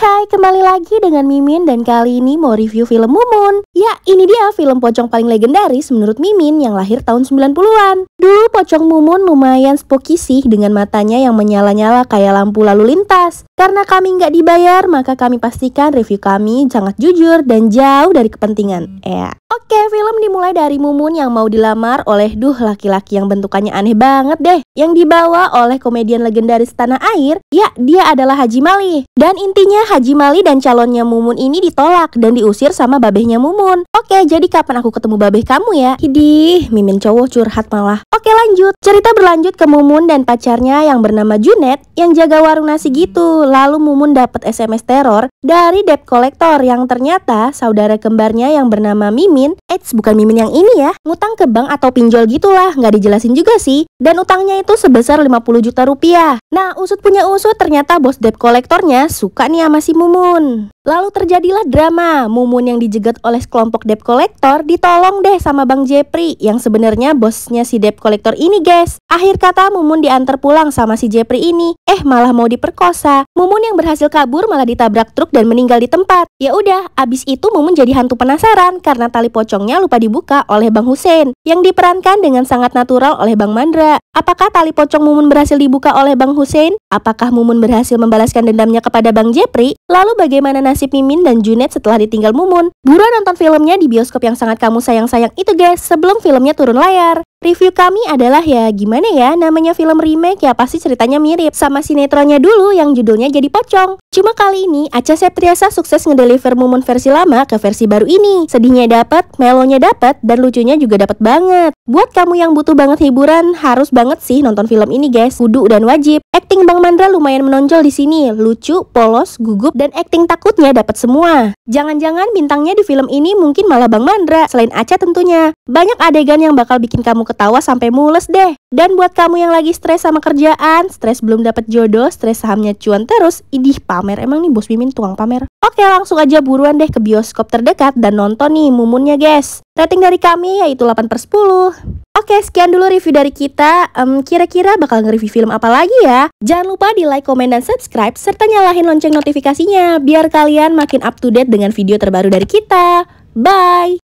hai, kembali lagi dengan Mimin dan kali ini mau review film Mumun. Ya, ini dia film pocong paling legendaris menurut Mimin yang lahir tahun 90-an. Dulu pocong Mumun lumayan spooky sih dengan matanya yang menyala-nyala kayak lampu lalu lintas. Karena kami nggak dibayar, maka kami pastikan review kami sangat jujur dan jauh dari kepentingan. Ya, Oke, film dimulai dari Mumun yang mau dilamar oleh duh laki-laki yang bentukannya aneh banget deh. Yang dibawa oleh komedian legendaris tanah air, ya dia adalah Haji Mali. Dan intinya Haji Mali dan calonnya Mumun ini ditolak dan diusir sama babehnya Mumun. Oke, jadi kapan aku ketemu babeh kamu ya? Hidih, mimin cowok curhat malah. Oke lanjut, cerita berlanjut ke Mumun dan pacarnya yang bernama Junet yang jaga warung nasi gitu. Lalu Mumun dapat SMS teror dari debt collector yang ternyata saudara kembarnya yang bernama Mimin Eits, bukan mimin yang ini ya. Ngutang ke bank atau pinjol gitulah, nggak dijelasin juga sih. Dan utangnya itu sebesar 50 juta rupiah. Nah, usut punya usut ternyata bos debt kolektornya suka nih sama si Mumun. Lalu terjadilah drama, Mumun yang dijegat oleh kelompok debt collector ditolong deh sama Bang Jepri yang sebenarnya bosnya si debt collector ini guys. Akhir kata Mumun diantar pulang sama si Jepri ini, eh malah mau diperkosa. Mumun yang berhasil kabur malah ditabrak truk dan meninggal di tempat. Ya udah, abis itu Mumun jadi hantu penasaran karena tali pocongnya lupa dibuka oleh Bang Hussein yang diperankan dengan sangat natural oleh Bang Mandra. Apakah tali pocong Mumun berhasil dibuka oleh Bang Hussein? Apakah Mumun berhasil membalaskan dendamnya kepada Bang Jepri? Lalu bagaimana nasib nasib Mimin dan Junet setelah ditinggal Mumun. Buruan nonton filmnya di bioskop yang sangat kamu sayang-sayang itu guys, sebelum filmnya turun layar. Review kami adalah ya gimana ya namanya film remake ya pasti ceritanya mirip sama sinetronnya dulu yang judulnya jadi pocong. Cuma kali ini Acha Septriasa sukses ngedeliver momen versi lama ke versi baru ini. Sedihnya dapat, melonya dapat, dan lucunya juga dapat banget. Buat kamu yang butuh banget hiburan, harus banget sih nonton film ini guys, kudu dan wajib. Acting Bang Mandra lumayan menonjol di sini, lucu, polos, gugup, dan acting takutnya dapat semua. Jangan-jangan bintangnya di film ini mungkin malah Bang Mandra, selain Acha tentunya. Banyak adegan yang bakal bikin kamu ketawa sampai mules deh. Dan buat kamu yang lagi stres sama kerjaan, stres belum dapat jodoh, stres sahamnya cuan terus, idih pamer emang nih bos Mimin tuang pamer. Oke langsung aja buruan deh ke bioskop terdekat dan nonton nih mumunnya guys. Rating dari kami yaitu 8 per 10. Oke, sekian dulu review dari kita. kira kira-kira bakal nge-review film apa lagi ya? Jangan lupa di like, komen, dan subscribe, serta nyalahin lonceng notifikasinya biar kalian makin up to date dengan video terbaru dari kita. Bye!